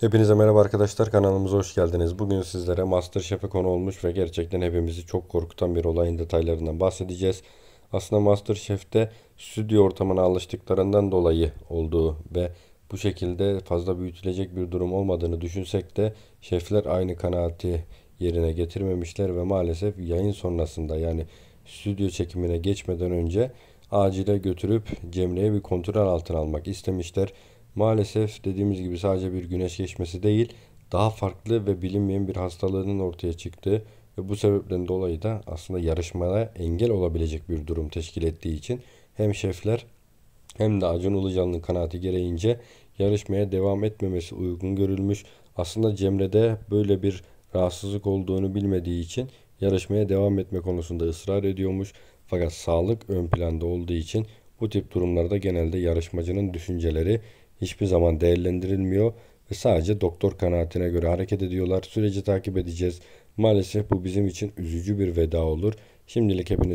Hepinize merhaba arkadaşlar kanalımıza hoş geldiniz. Bugün sizlere Masterchef'e konu olmuş ve gerçekten hepimizi çok korkutan bir olayın detaylarından bahsedeceğiz. Aslında Masterchef'te stüdyo ortamına alıştıklarından dolayı olduğu ve bu şekilde fazla büyütülecek bir durum olmadığını düşünsek de şefler aynı kanaati yerine getirmemişler ve maalesef yayın sonrasında yani stüdyo çekimine geçmeden önce acile götürüp Cemre'ye bir kontrol altına almak istemişler Maalesef dediğimiz gibi sadece bir güneş geçmesi değil, daha farklı ve bilinmeyen bir hastalığının ortaya çıktığı ve bu sebepten dolayı da aslında yarışmaya engel olabilecek bir durum teşkil ettiği için hem şefler hem de Acun Ilıcalı'nın kanaati gereğince yarışmaya devam etmemesi uygun görülmüş. Aslında Cemre'de böyle bir rahatsızlık olduğunu bilmediği için yarışmaya devam etme konusunda ısrar ediyormuş. Fakat sağlık ön planda olduğu için bu tip durumlarda genelde yarışmacının düşünceleri hiçbir zaman değerlendirilmiyor ve sadece doktor kanaatine göre hareket ediyorlar. Süreci takip edeceğiz. Maalesef bu bizim için üzücü bir veda olur. Şimdilik hepiniz